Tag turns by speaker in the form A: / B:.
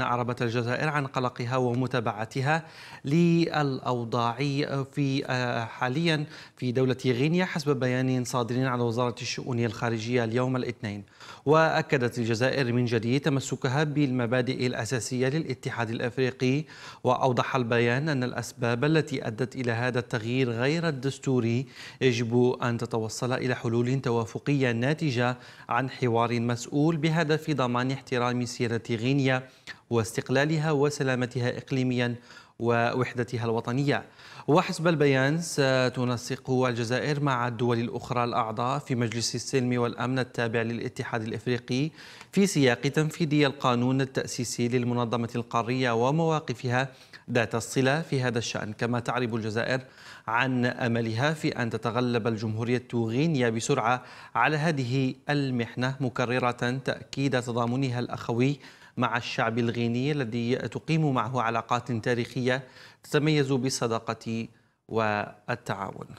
A: أعربت الجزائر عن قلقها ومتابعتها للأوضاع في آه، حاليا في دولة غينيا حسب بيان صادر عن وزارة الشؤون الخارجية اليوم الاثنين وأكدت الجزائر من جديد تمسكها بالمبادئ الأساسية للاتحاد الأفريقي وأوضح البيان أن الأسباب التي أدت إلى هذا التغيير غير الدستوري يجب أن تتوصل إلى حلول توافقية ناتجة عن حوار مسؤول بهدف ضمان احترام سيرة غينيا واستقلالها وسلامتها إقليميا ووحدتها الوطنية وحسب البيان ستنسق الجزائر مع الدول الأخرى الأعضاء في مجلس السلم والأمن التابع للاتحاد الإفريقي في سياق تنفيذي القانون التأسيسي للمنظمة القارية ومواقفها ذات الصلة في هذا الشأن كما تعرب الجزائر عن أملها في أن تتغلب الجمهورية التوغينية بسرعة على هذه المحنة مكررة تأكيد تضامنها الأخوي مع الشعب الغيني الذي تقيم معه علاقات تاريخية تتميز بالصداقة والتعاون